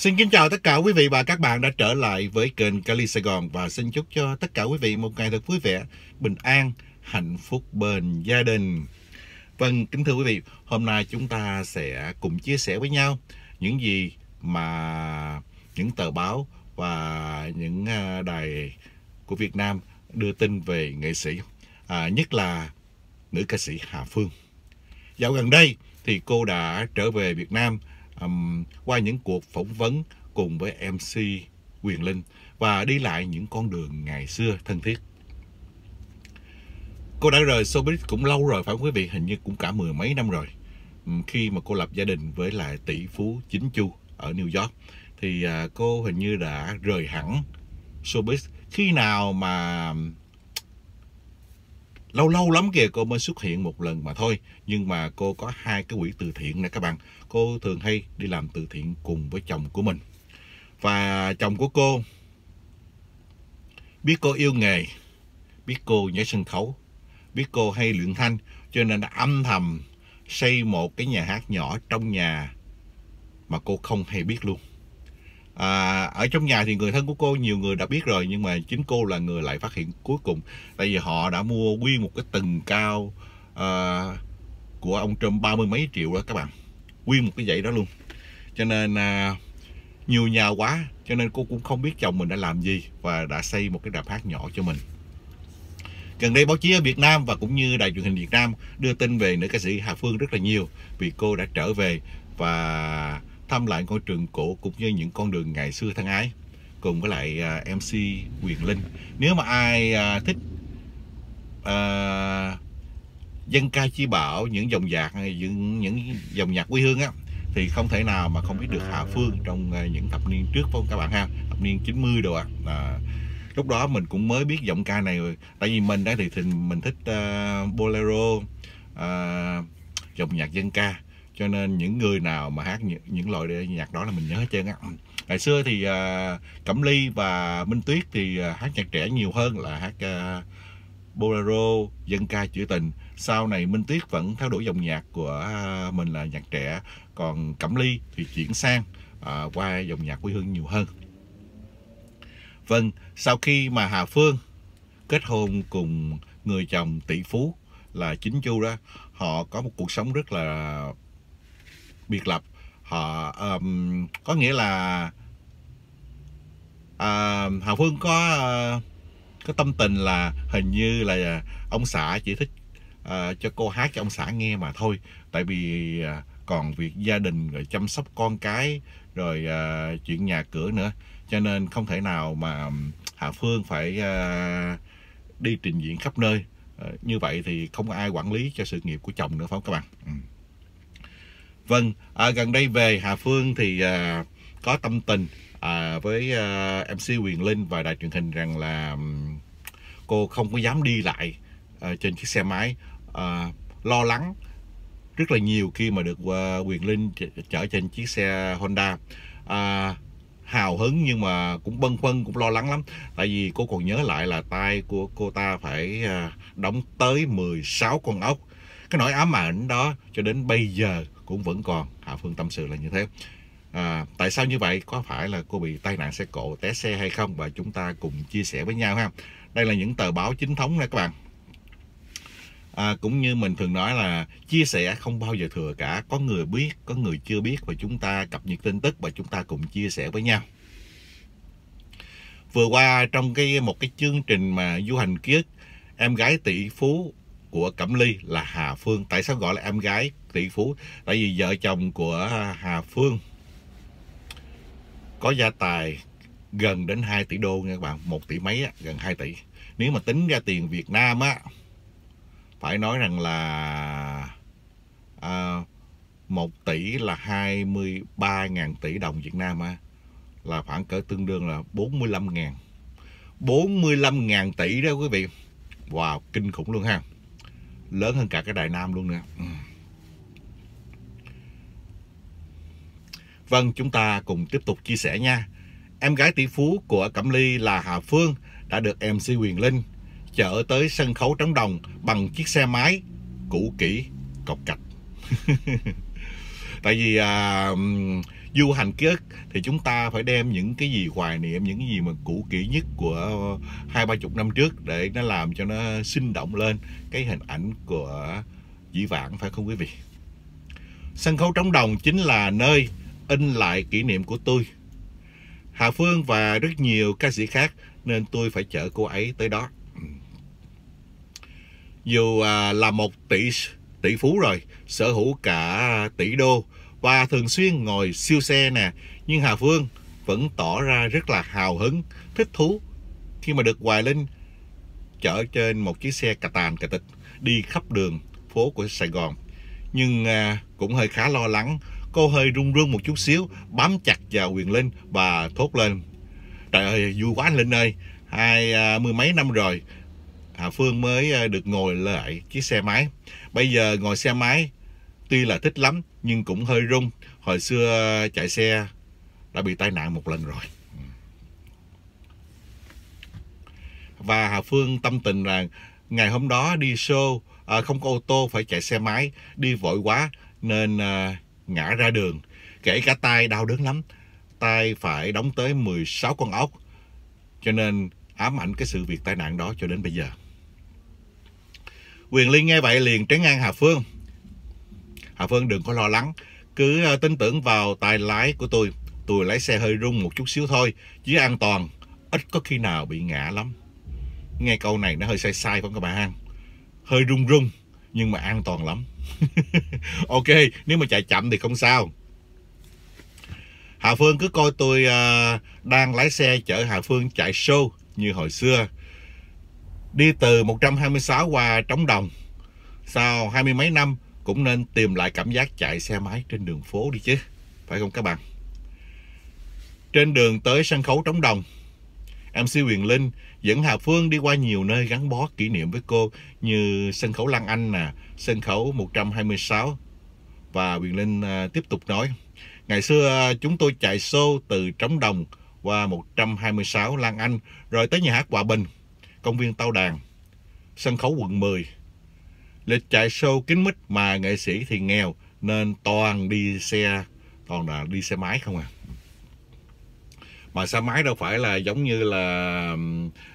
Xin kính chào tất cả quý vị và các bạn đã trở lại với kênh Cali Sài Gòn và xin chúc cho tất cả quý vị một ngày thật vui vẻ, bình an, hạnh phúc bên gia đình. Vâng, kính thưa quý vị, hôm nay chúng ta sẽ cùng chia sẻ với nhau những gì mà những tờ báo và những à, đài của Việt Nam đưa tin về nghệ sĩ, à, nhất là nữ ca sĩ Hà Phương. Dạo gần đây thì cô đã trở về Việt Nam um, qua những cuộc phỏng vấn cùng với MC Quyền Linh và đi lại những con đường ngày xưa thân thiết. Cô đã rời showbiz cũng lâu rồi phải không quý vị? Hình như cũng cả mười mấy năm rồi. Khi mà cô lập gia đình với lại tỷ phú Chính Chu ở New York thì à, cô hình như đã rời hẳn showbiz. Khi nào mà lâu lâu lắm kìa cô mới xuất hiện một lần mà thôi nhưng mà cô có hai cái quỹ từ thiện nè các bạn cô thường hay đi làm từ thiện cùng với chồng của mình và chồng của cô biết cô yêu nghề biết cô nhảy sân khấu biết cô hay luyện thanh cho nên đã âm thầm xây một cái nhà hát nhỏ trong nhà mà cô không hay biết luôn à, ở trong nhà thì người thân của cô nhiều người đã biết rồi nhưng mà chính cô là người lại phát hiện cuối cùng tại vì họ đã mua nguyên một cái tầng cao à, của ông Trump ba mươi mấy triệu đó các bạn nguyên một cái dãy đó luôn cho nên à, nhiều nhà quá cho nên cô cũng không biết chồng mình đã làm gì và đã xây một cái đạp hát nhỏ cho mình gần đây báo chí ở Việt Nam và cũng như đài truyền hình Việt Nam đưa tin về nữ ca sĩ Hà Phương rất là nhiều vì cô đã trở về và thăm lại ngôi trường cổ cũng như những con đường ngày xưa thân ái cùng với lại uh, à, MC Quyền Linh nếu mà ai uh, thích uh, dân ca chi bảo những dòng nhạc những những dòng nhạc quê hương á thì không thể nào mà không biết được Hạ Phương trong những thập niên trước phải không các bạn ha thập niên 90 đồ ạ à. à, lúc đó mình cũng mới biết giọng ca này tại vì mình đó thì, thì mình thích uh, bolero uh, dòng nhạc dân ca cho nên những người nào mà hát những, những loại nhạc đó là mình nhớ hết trơn á ngày xưa thì uh, cẩm ly và minh tuyết thì uh, hát nhạc trẻ nhiều hơn là hát uh, bolero dân ca trữ tình sau này minh tuyết vẫn theo đuổi dòng nhạc của uh, mình là nhạc trẻ còn cẩm ly thì chuyển sang uh, qua dòng nhạc quê hương nhiều hơn vâng sau khi mà hà phương kết hôn cùng người chồng tỷ phú là chính chu đó họ có một cuộc sống rất là biệt lập họ um, có nghĩa là uh, Hà Phương có uh, có tâm tình là hình như là ông xã chỉ thích uh, cho cô hát cho ông xã nghe mà thôi tại vì uh, còn việc gia đình rồi chăm sóc con cái rồi uh, chuyện nhà cửa nữa cho nên không thể nào mà Hà Phương phải uh, đi trình diễn khắp nơi uh, như vậy thì không ai quản lý cho sự nghiệp của chồng nữa phải không các bạn? Ừ. Vâng, à, gần đây về Hà Phương thì à, có tâm tình à, với à, MC Quyền Linh và đài truyền hình rằng là cô không có dám đi lại à, trên chiếc xe máy à, lo lắng rất là nhiều khi mà được à, Quyền Linh chở trên chiếc xe Honda. À, hào hứng nhưng mà cũng bâng khuâng cũng lo lắng lắm tại vì cô còn nhớ lại là tay của cô ta phải à, đóng tới 16 con ốc cái nỗi ám ảnh đó cho đến bây giờ cũng vẫn còn Hạ Phương tâm sự là như thế à, tại sao như vậy có phải là cô bị tai nạn xe cộ té xe hay không và chúng ta cùng chia sẻ với nhau ha đây là những tờ báo chính thống nè các bạn à, cũng như mình thường nói là chia sẻ không bao giờ thừa cả có người biết có người chưa biết và chúng ta cập nhật tin tức và chúng ta cùng chia sẻ với nhau vừa qua trong cái một cái chương trình mà du hành ký em gái tỷ phú của Cẩm Ly là Hà Phương. Tại sao gọi là em gái tỷ phú? Tại vì vợ chồng của Hà Phương có gia tài gần đến 2 tỷ đô nha các bạn, 1 tỷ mấy gần 2 tỷ. Nếu mà tính ra tiền Việt Nam á phải nói rằng là à, 1 tỷ là 23.000 tỷ đồng Việt Nam á là khoảng cỡ tương đương là 45.000. 45.000 tỷ đó quý vị. Wow, kinh khủng luôn ha lớn hơn cả cái đại Nam luôn nữa ừ. Vâng, chúng ta cùng tiếp tục chia sẻ nha. Em gái tỷ phú của Cẩm Ly là Hà Phương đã được MC Quyền Linh chở tới sân khấu trống đồng bằng chiếc xe máy cũ kỹ cọc cạch. Tại vì à, du hành ký thì chúng ta phải đem những cái gì hoài niệm những cái gì mà cũ kỹ nhất của hai ba chục năm trước để nó làm cho nó sinh động lên cái hình ảnh của dĩ vãng phải không quý vị sân khấu trống đồng chính là nơi in lại kỷ niệm của tôi Hà Phương và rất nhiều ca sĩ khác nên tôi phải chở cô ấy tới đó dù à, là một tỷ tỷ phú rồi sở hữu cả tỷ đô và thường xuyên ngồi siêu xe nè nhưng Hà Phương vẫn tỏ ra rất là hào hứng thích thú khi mà được Hoài Linh chở trên một chiếc xe cà tàn cà tịch đi khắp đường phố của Sài Gòn nhưng à, cũng hơi khá lo lắng cô hơi run run một chút xíu bám chặt vào Quyền Linh và thốt lên trời ơi vui quá anh Linh ơi hai à, mươi mấy năm rồi Hà Phương mới à, được ngồi lại chiếc xe máy bây giờ ngồi xe máy tuy là thích lắm nhưng cũng hơi rung hồi xưa chạy xe đã bị tai nạn một lần rồi và Hà Phương tâm tình rằng ngày hôm đó đi show à, không có ô tô phải chạy xe máy đi vội quá nên à, ngã ra đường kể cả tay đau đớn lắm tay phải đóng tới 16 con ốc cho nên ám ảnh cái sự việc tai nạn đó cho đến bây giờ Quyền Liên nghe vậy liền trấn an Hà Phương Hà Phương vâng, đừng có lo lắng, cứ à, tin tưởng vào tài lái của tôi. Tôi lái xe hơi rung một chút xíu thôi, chứ an toàn, ít có khi nào bị ngã lắm. Nghe câu này nó hơi sai sai không các bạn ha? Hơi rung rung, nhưng mà an toàn lắm. ok, nếu mà chạy chậm thì không sao. Hà Phương cứ coi tôi à, đang lái xe chở Hà Phương chạy show như hồi xưa. Đi từ 126 qua Trống Đồng. Sau hai mươi mấy năm cũng nên tìm lại cảm giác chạy xe máy trên đường phố đi chứ. Phải không các bạn? Trên đường tới sân khấu trống đồng, MC Quyền Linh dẫn Hà Phương đi qua nhiều nơi gắn bó kỷ niệm với cô như sân khấu Lan Anh, nè, sân khấu 126. Và Quyền Linh à, tiếp tục nói, ngày xưa à, chúng tôi chạy show từ Trống Đồng qua 126 Lan Anh, rồi tới nhà hát Hòa Bình, công viên Tao Đàn, sân khấu quận 10, lịch chạy show kín mít mà nghệ sĩ thì nghèo nên toàn đi xe toàn là đi xe máy không à mà xe máy đâu phải là giống như là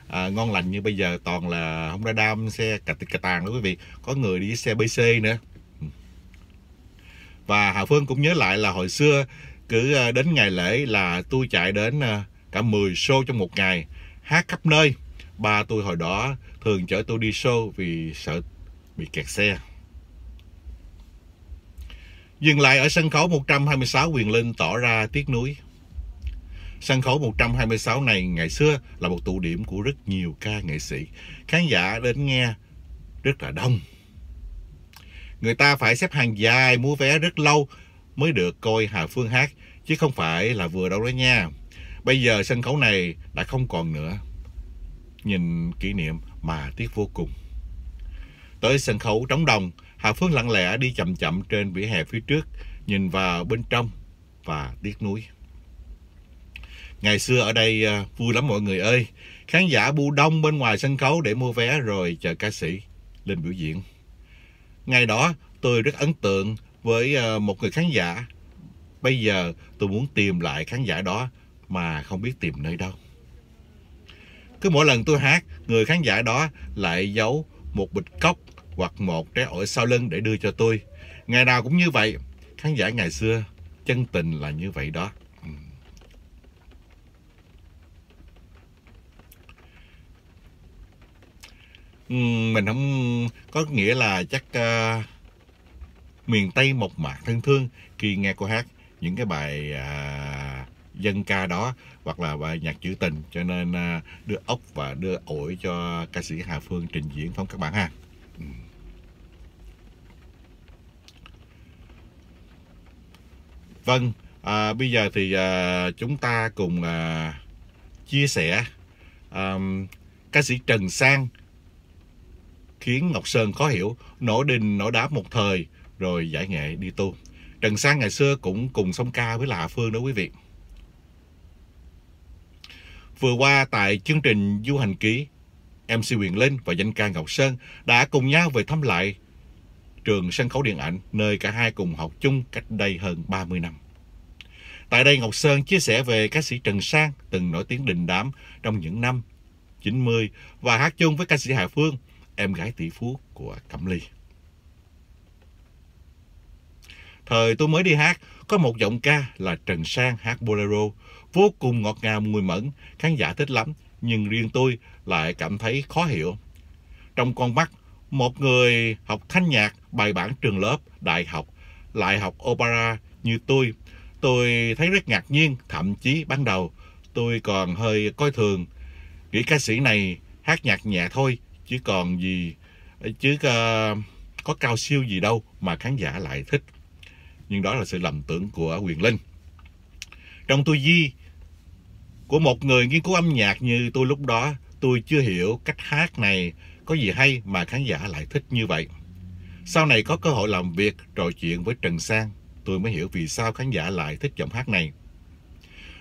à, ngon lành như bây giờ toàn là không ra đam xe cà cà tàng đó quý vị có người đi xe bc nữa và Hà Phương cũng nhớ lại là hồi xưa cứ à, đến ngày lễ là tôi chạy đến à, cả 10 show trong một ngày hát khắp nơi ba tôi hồi đó thường chở tôi đi show vì sợ bị kẹt xe. Dừng lại ở sân khấu 126 Quyền Linh tỏ ra tiếc nuối. Sân khấu 126 này ngày xưa là một tụ điểm của rất nhiều ca nghệ sĩ. Khán giả đến nghe rất là đông. Người ta phải xếp hàng dài mua vé rất lâu mới được coi Hà Phương hát, chứ không phải là vừa đâu đó nha. Bây giờ sân khấu này đã không còn nữa. Nhìn kỷ niệm mà tiếc vô cùng. Tới sân khấu trống đồng, Hà Phương lặng lẽ đi chậm chậm trên vỉa hè phía trước, nhìn vào bên trong và tiếc nuối. Ngày xưa ở đây à, vui lắm mọi người ơi, khán giả bu đông bên ngoài sân khấu để mua vé rồi chờ ca sĩ lên biểu diễn. Ngày đó tôi rất ấn tượng với à, một người khán giả. Bây giờ tôi muốn tìm lại khán giả đó mà không biết tìm nơi đâu. Cứ mỗi lần tôi hát, người khán giả đó lại giấu một bịch cốc hoặc một trái ổi sau lưng để đưa cho tôi. Ngày nào cũng như vậy, khán giả ngày xưa chân tình là như vậy đó. Ừ. Ừ, mình không có nghĩa là chắc uh, miền Tây một mạc thân thương khi nghe cô hát những cái bài uh, dân ca đó hoặc là bài nhạc trữ tình cho nên uh, đưa ốc và đưa ổi cho ca sĩ Hà Phương trình diễn không các bạn ha. Ừ. Vâng, à, bây giờ thì à, chúng ta cùng à, chia sẻ à, ca sĩ Trần Sang khiến Ngọc Sơn khó hiểu, nổ đình nổ đá một thời rồi giải nghệ đi tu. Trần Sang ngày xưa cũng cùng song ca với Lạ Phương đó quý vị. Vừa qua tại chương trình Du Hành Ký, MC Quyền Linh và danh ca Ngọc Sơn đã cùng nhau về thăm lại trường sân khấu điện ảnh nơi cả hai cùng học chung cách đây hơn 30 năm. Tại đây Ngọc Sơn chia sẻ về ca sĩ Trần Sang từng nổi tiếng đình đám trong những năm 90 và hát chung với ca sĩ Hà Phương, em gái tỷ phú của Cẩm Ly. Thời tôi mới đi hát, có một giọng ca là Trần Sang hát bolero, vô cùng ngọt ngào mùi mẫn, khán giả thích lắm, nhưng riêng tôi lại cảm thấy khó hiểu. Trong con mắt một người học thanh nhạc, bài bản trường lớp, đại học, lại học opera như tôi, tôi thấy rất ngạc nhiên, thậm chí ban đầu tôi còn hơi coi thường. Nghĩ ca sĩ này hát nhạc nhẹ thôi, chứ còn gì, chứ uh, có cao siêu gì đâu mà khán giả lại thích. Nhưng đó là sự lầm tưởng của Quyền Linh. Trong tư duy của một người nghiên cứu âm nhạc như tôi lúc đó, tôi chưa hiểu cách hát này có gì hay mà khán giả lại thích như vậy. Sau này có cơ hội làm việc, trò chuyện với Trần Sang, tôi mới hiểu vì sao khán giả lại thích giọng hát này.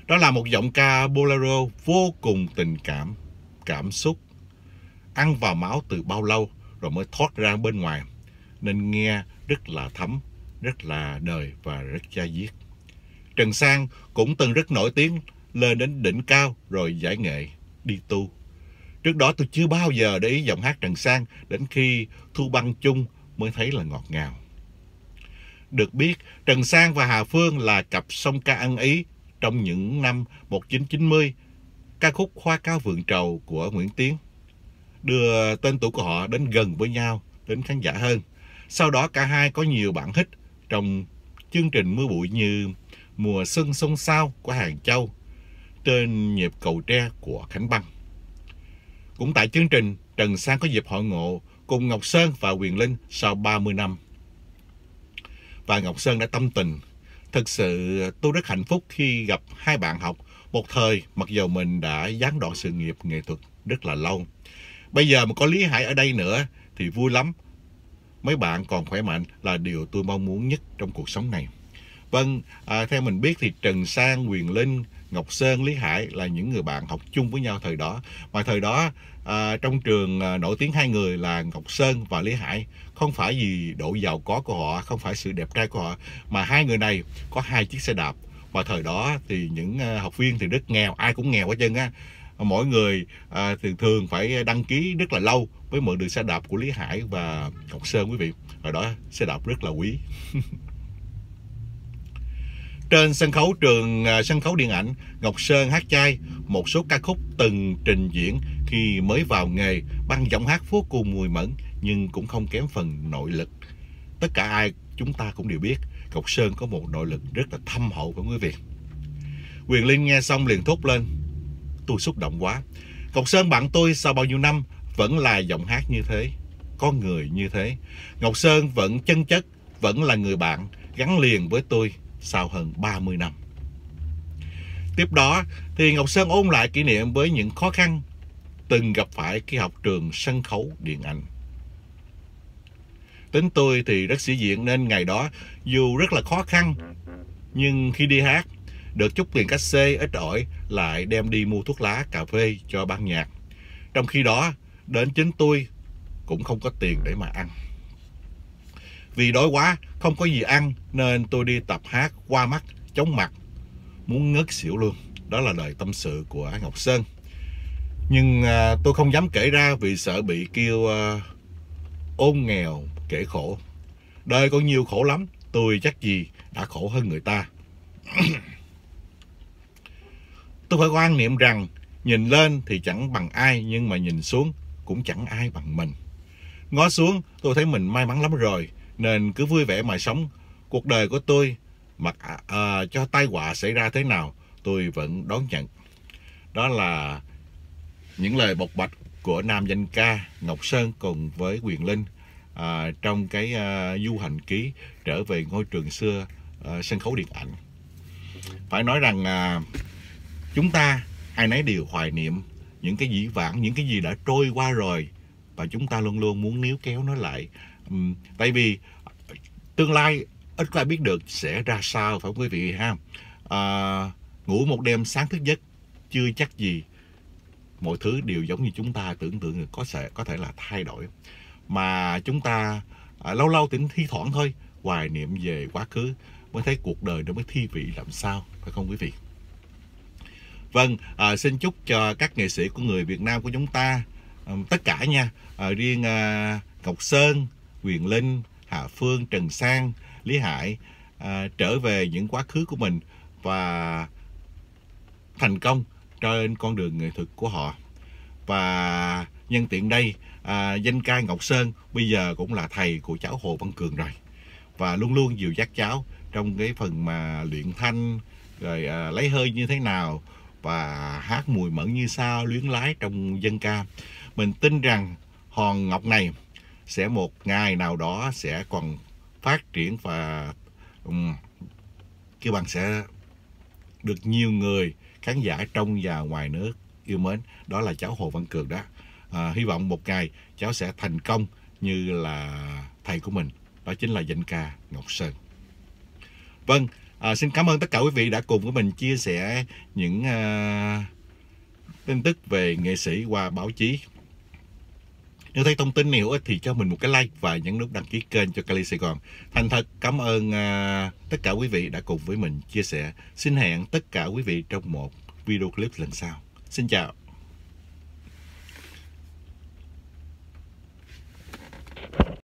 Đó là một giọng ca bolero vô cùng tình cảm, cảm xúc, ăn vào máu từ bao lâu rồi mới thoát ra bên ngoài, nên nghe rất là thấm, rất là đời và rất da diết. Trần Sang cũng từng rất nổi tiếng, lên đến đỉnh cao rồi giải nghệ, đi tu Trước đó tôi chưa bao giờ để ý giọng hát Trần Sang đến khi Thu Băng Chung mới thấy là ngọt ngào. Được biết, Trần Sang và Hà Phương là cặp song ca ăn ý trong những năm 1990, ca khúc Hoa Cao Vườn Trầu của Nguyễn Tiến đưa tên tuổi của họ đến gần với nhau, đến khán giả hơn. Sau đó cả hai có nhiều bản hit trong chương trình mưa bụi như Mùa xuân sông sao của Hàng Châu, trên nhịp cầu tre của Khánh Băng. Cũng tại chương trình, Trần Sang có dịp hội ngộ cùng Ngọc Sơn và Quyền Linh sau 30 năm. Và Ngọc Sơn đã tâm tình. Thực sự tôi rất hạnh phúc khi gặp hai bạn học một thời mặc dù mình đã gián đoạn sự nghiệp nghệ thuật rất là lâu. Bây giờ mà có Lý Hải ở đây nữa thì vui lắm. Mấy bạn còn khỏe mạnh là điều tôi mong muốn nhất trong cuộc sống này. Vâng, à, theo mình biết thì Trần Sang, Quyền Linh, Ngọc Sơn, Lý Hải là những người bạn học chung với nhau thời đó. Mà thời đó à, trong trường à, nổi tiếng hai người là Ngọc Sơn và Lý Hải. Không phải vì độ giàu có của họ, không phải sự đẹp trai của họ, mà hai người này có hai chiếc xe đạp. Và thời đó thì những à, học viên thì rất nghèo, ai cũng nghèo quá chân á mỗi người à, thường thường phải đăng ký rất là lâu mới mượn được xe đạp của Lý Hải và Ngọc Sơn quý vị. Ở đó xe đạp rất là quý. Trên sân khấu trường à, sân khấu điện ảnh, Ngọc Sơn hát chay một số ca khúc từng trình diễn khi mới vào nghề băng giọng hát phố cùng mùi mẫn nhưng cũng không kém phần nội lực. Tất cả ai chúng ta cũng đều biết Ngọc Sơn có một nội lực rất là thâm hậu của quý vị. Quyền Linh nghe xong liền thốt lên. Tôi xúc động quá. Ngọc Sơn bạn tôi sau bao nhiêu năm vẫn là giọng hát như thế, có người như thế. Ngọc Sơn vẫn chân chất, vẫn là người bạn gắn liền với tôi sau hơn 30 năm. Tiếp đó thì Ngọc Sơn ôn lại kỷ niệm với những khó khăn từng gặp phải khi học trường sân khấu điện ảnh. Tính tôi thì rất sĩ diện nên ngày đó dù rất là khó khăn nhưng khi đi hát được chút tiền xê ít ỏi lại đem đi mua thuốc lá cà phê cho ban nhạc. Trong khi đó đến chính tôi cũng không có tiền để mà ăn. Vì đói quá, không có gì ăn nên tôi đi tập hát qua mắt, chống mặt, muốn ngất xỉu luôn. Đó là lời tâm sự của Ngọc Sơn. Nhưng à, tôi không dám kể ra vì sợ bị kêu à, ôn nghèo, kể khổ. Đời có nhiều khổ lắm, tôi chắc gì đã khổ hơn người ta. tôi phải quan niệm rằng nhìn lên thì chẳng bằng ai nhưng mà nhìn xuống cũng chẳng ai bằng mình. Ngó xuống tôi thấy mình may mắn lắm rồi nên cứ vui vẻ mà sống. Cuộc đời của tôi mặc à, à, cho tai họa xảy ra thế nào, tôi vẫn đón nhận. Đó là những lời bộc bạch của nam danh ca Ngọc Sơn cùng với Quyền Linh à, trong cái à, du hành ký trở về ngôi trường xưa à, sân khấu điện ảnh. Phải nói rằng à, chúng ta ai nấy đều hoài niệm những cái dĩ vãng, những cái gì đã trôi qua rồi và chúng ta luôn luôn muốn níu kéo nó lại Ừ, tại vì tương lai ít có ai biết được sẽ ra sao phải không quý vị ha à, ngủ một đêm sáng thức giấc chưa chắc gì mọi thứ đều giống như chúng ta tưởng tượng có thể có thể là thay đổi mà chúng ta à, lâu lâu tỉnh thi thoảng thôi hoài niệm về quá khứ mới thấy cuộc đời nó mới thi vị làm sao phải không quý vị vâng à, xin chúc cho các nghệ sĩ của người Việt Nam của chúng ta à, tất cả nha à, riêng à, Ngọc Sơn Quyền Linh, Hạ Phương, Trần Sang, Lý Hải à, trở về những quá khứ của mình và thành công trên con đường nghệ thuật của họ. Và nhân tiện đây, à, danh ca Ngọc Sơn bây giờ cũng là thầy của cháu Hồ Văn Cường rồi và luôn luôn dìu dắt cháu trong cái phần mà luyện thanh rồi à, lấy hơi như thế nào và hát mùi mẫn như sao luyến lái trong dân ca mình tin rằng hòn ngọc này sẽ một ngày nào đó sẽ còn phát triển và um, các bạn sẽ được nhiều người khán giả trong và ngoài nước yêu mến đó là cháu Hồ Văn Cường đó à, hy vọng một ngày cháu sẽ thành công như là thầy của mình đó chính là danh ca Ngọc Sơn vâng à, xin cảm ơn tất cả quý vị đã cùng với mình chia sẻ những à, tin tức về nghệ sĩ qua báo chí nếu thấy thông tin này hữu ích thì cho mình một cái like và nhấn nút đăng ký kênh cho Cali Sài Gòn. Thành thật cảm ơn à, tất cả quý vị đã cùng với mình chia sẻ. Xin hẹn tất cả quý vị trong một video clip lần sau. Xin chào.